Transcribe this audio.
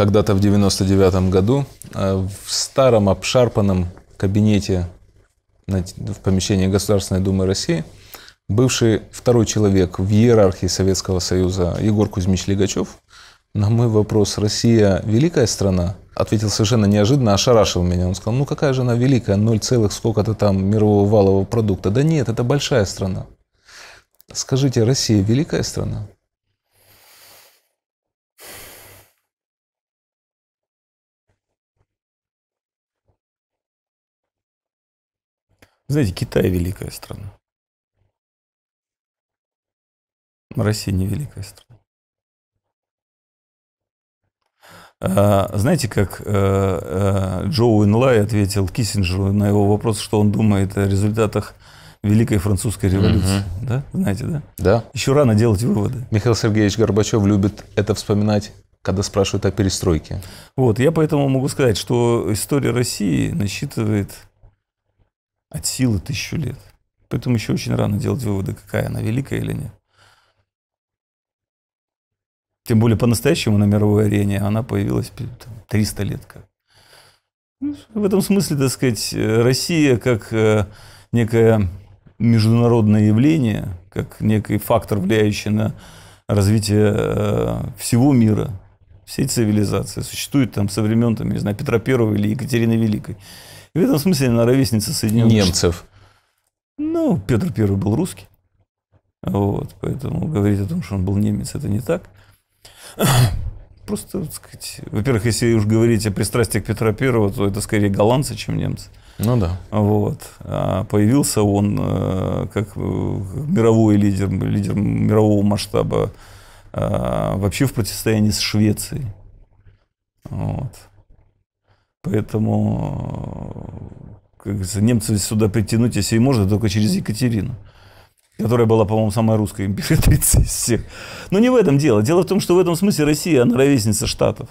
когда-то в 99 году э, в старом обшарпанном кабинете в помещении Государственной Думы России бывший второй человек в иерархии Советского Союза Егор Кузьмич Лигачев на мой вопрос «Россия – великая страна?» ответил совершенно неожиданно, ошарашил меня. Он сказал, ну какая же она великая, 0 целых сколько-то там мирового валового продукта. Да нет, это большая страна. Скажите, Россия – великая страна? Знаете, Китай великая страна. Россия не великая страна. А, знаете, как а, э, а, э, Джо Уинлай ответил Киссинджеру на его вопрос, что он думает о результатах Великой Французской революции. Угу. Да? Знаете, да? Да. Еще рано делать выводы. Михаил Сергеевич Горбачев любит это вспоминать, когда спрашивают о перестройке. Вот, я поэтому могу сказать, что история России насчитывает от силы тысячу лет. Поэтому еще очень рано делать выводы, какая она, великая или нет. Тем более по-настоящему на мировой арене она появилась там, 300 лет как. Ну, в этом смысле, так сказать, э, Россия как э, некое международное явление, как некий фактор, влияющий на развитие э, всего мира, всей цивилизации, существует там со времен, там, не знаю, Петра Первого или Екатерины Великой в этом смысле она ровесница Соединенных Немцев. Ну, Петр Первый был русский. Вот, поэтому говорить о том, что он был немец, это не так. Просто, так сказать, во-первых, если уж говорить о пристрастии к Петра Первого, то это скорее голландцы, чем немцы. Ну да. Вот. А появился он э, как э, мировой лидер, лидер мирового масштаба э, вообще в противостоянии с Швецией. Вот. Поэтому как говорится, сюда притянуть, если и можно, только через Екатерину, которая была, по-моему, самая русская императрица из всех. Но не в этом дело. Дело в том, что в этом смысле Россия, она ровесница Штатов.